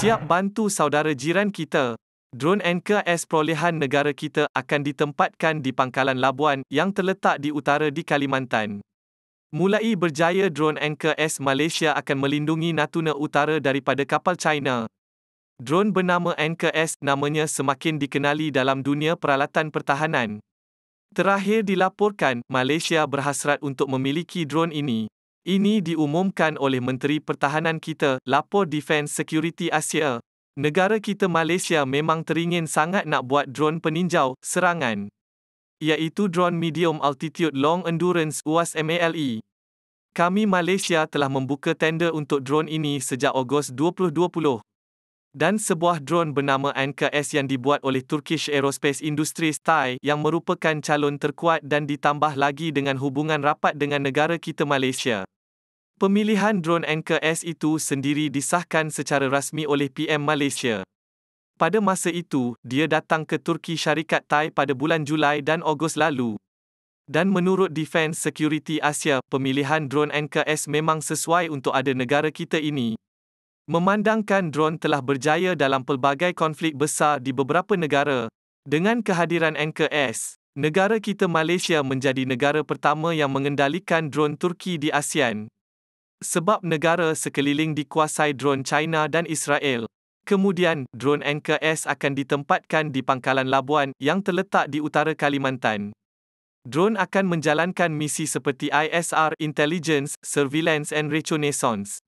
Siap bantu saudara jiran kita. Drone Anchor S perolehan negara kita akan ditempatkan di Pangkalan Labuan yang terletak di utara di Kalimantan. Mulai berjaya Drone Anchor S Malaysia akan melindungi Natuna Utara daripada kapal China. Drone bernama Anchor S namanya semakin dikenali dalam dunia peralatan pertahanan. Terakhir dilaporkan, Malaysia berhasrat untuk memiliki drone ini. Ini diumumkan oleh Menteri Pertahanan kita, Lapor Defence Security Asia. Negara kita Malaysia memang teringin sangat nak buat drone peninjau, serangan. Iaitu drone medium altitude long endurance, UAS MALE. Kami Malaysia telah membuka tender untuk drone ini sejak Ogos 2020. Dan sebuah drone bernama Anker S yang dibuat oleh Turkish Aerospace Industries Thai yang merupakan calon terkuat dan ditambah lagi dengan hubungan rapat dengan negara kita Malaysia. Pemilihan drone anchor S itu sendiri disahkan secara rasmi oleh PM Malaysia. Pada masa itu, dia datang ke Turki Syarikat Thai pada bulan Julai dan Ogos lalu. Dan menurut Defence Security Asia, pemilihan drone anchor S memang sesuai untuk ada negara kita ini. Memandangkan drone telah berjaya dalam pelbagai konflik besar di beberapa negara, dengan kehadiran anchor S, negara kita Malaysia menjadi negara pertama yang mengendalikan drone Turki di ASEAN sebab negara sekeliling dikuasai drone China dan Israel. Kemudian, drone Anchor S akan ditempatkan di pangkalan Labuan yang terletak di utara Kalimantan. Drone akan menjalankan misi seperti ISR, Intelligence, Surveillance and Reconnaissance.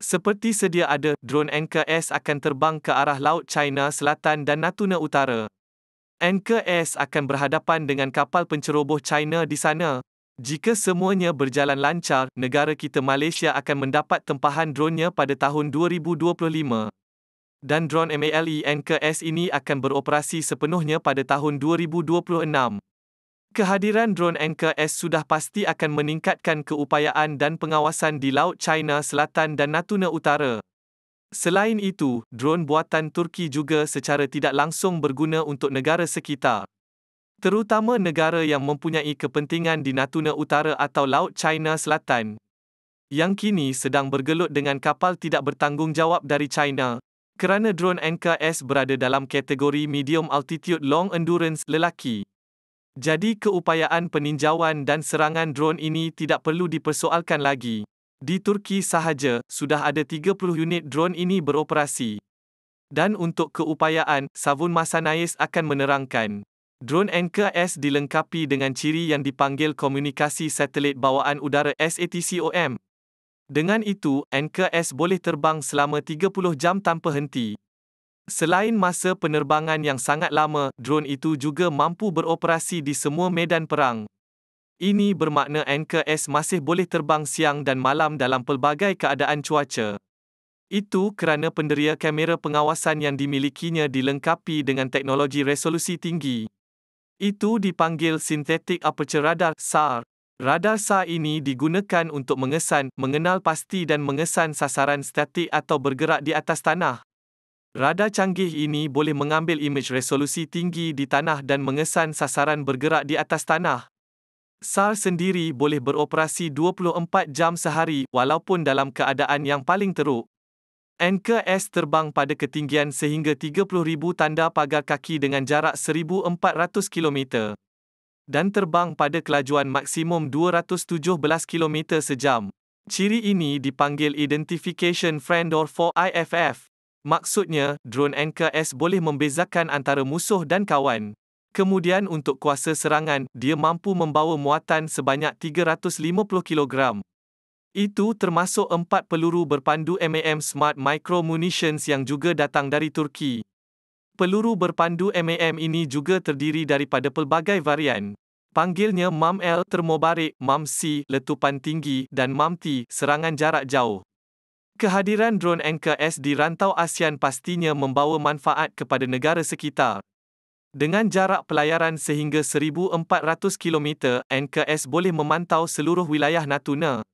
Seperti sedia ada, drone Anchor S akan terbang ke arah Laut China Selatan dan Natuna Utara. Anchor S akan berhadapan dengan kapal penceroboh China di sana, jika semuanya berjalan lancar, negara kita Malaysia akan mendapat tempahan dronenya pada tahun 2025. Dan drone MALE Anchor ini akan beroperasi sepenuhnya pada tahun 2026. Kehadiran drone Anchor S sudah pasti akan meningkatkan keupayaan dan pengawasan di Laut China Selatan dan Natuna Utara. Selain itu, drone buatan Turki juga secara tidak langsung berguna untuk negara sekitar terutama negara yang mempunyai kepentingan di Natuna Utara atau Laut China Selatan yang kini sedang bergelut dengan kapal tidak bertanggungjawab dari China kerana drone NKS berada dalam kategori medium altitude long endurance lelaki. Jadi keupayaan peninjauan dan serangan drone ini tidak perlu dipersoalkan lagi. Di Turki sahaja, sudah ada 30 unit drone ini beroperasi. Dan untuk keupayaan, Savun Masanais akan menerangkan. Drone Anchor S dilengkapi dengan ciri yang dipanggil Komunikasi Satelit Bawaan Udara SATCOM. Dengan itu, Anchor S boleh terbang selama 30 jam tanpa henti. Selain masa penerbangan yang sangat lama, drone itu juga mampu beroperasi di semua medan perang. Ini bermakna Anchor S masih boleh terbang siang dan malam dalam pelbagai keadaan cuaca. Itu kerana penderia kamera pengawasan yang dimilikinya dilengkapi dengan teknologi resolusi tinggi. Itu dipanggil sintetik Aperture Radar, SAR. Radar SAR ini digunakan untuk mengesan, mengenal pasti dan mengesan sasaran statik atau bergerak di atas tanah. Radar canggih ini boleh mengambil imej resolusi tinggi di tanah dan mengesan sasaran bergerak di atas tanah. SAR sendiri boleh beroperasi 24 jam sehari walaupun dalam keadaan yang paling teruk. Anchor S terbang pada ketinggian sehingga 30,000 tanda pagar kaki dengan jarak 1,400 km dan terbang pada kelajuan maksimum 217 km sejam. Ciri ini dipanggil Identification Friend or Foe IFF. Maksudnya, drone Anchor S boleh membezakan antara musuh dan kawan. Kemudian untuk kuasa serangan, dia mampu membawa muatan sebanyak 350 kilogram. Itu termasuk empat peluru berpandu MAM Smart Micro Munitions yang juga datang dari Turki. Peluru berpandu MAM ini juga terdiri daripada pelbagai varian. Panggilnya MAM-L termobarik, MAM-C letupan tinggi dan MAM-T serangan jarak jauh. Kehadiran drone Anchor S di rantau ASEAN pastinya membawa manfaat kepada negara sekitar. Dengan jarak pelayaran sehingga 1,400 km, Anchor S boleh memantau seluruh wilayah Natuna.